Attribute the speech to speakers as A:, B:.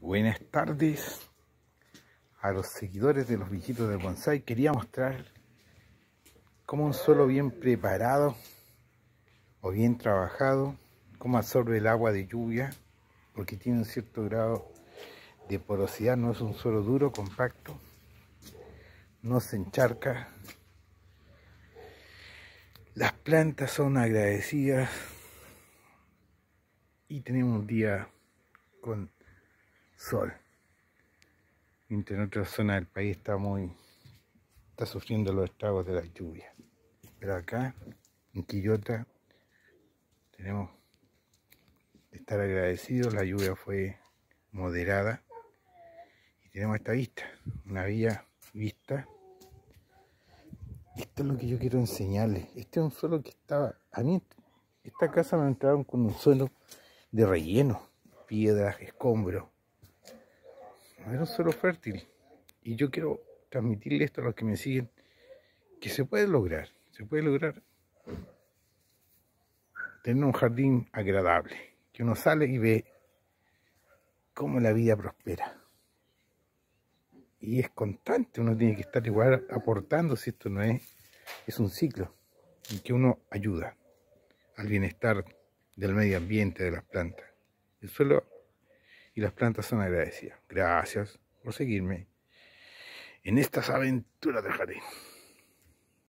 A: Buenas tardes a los seguidores de los viejitos del bonsai. Quería mostrar cómo un suelo bien preparado o bien trabajado, cómo absorbe el agua de lluvia, porque tiene un cierto grado de porosidad, no es un suelo duro, compacto, no se encharca. Las plantas son agradecidas y tenemos un día con sol. Mientras en otra zona del país está muy. está sufriendo los estragos de la lluvia. Pero acá, en Quillota, tenemos que estar agradecidos. La lluvia fue moderada. Y tenemos esta vista, una vía vista. Esto es lo que yo quiero enseñarles. Este es un suelo que estaba. A mí, esta casa me entraron con un suelo de relleno, piedras, escombros es un suelo fértil. Y yo quiero transmitirle esto a los que me siguen, que se puede lograr, se puede lograr tener un jardín agradable, que uno sale y ve cómo la vida prospera. Y es constante, uno tiene que estar igual aportando, si esto no es, es un ciclo en que uno ayuda al bienestar del medio ambiente, de las plantas. El suelo y las plantas son agradecidas. Gracias por seguirme en estas aventuras del jardín.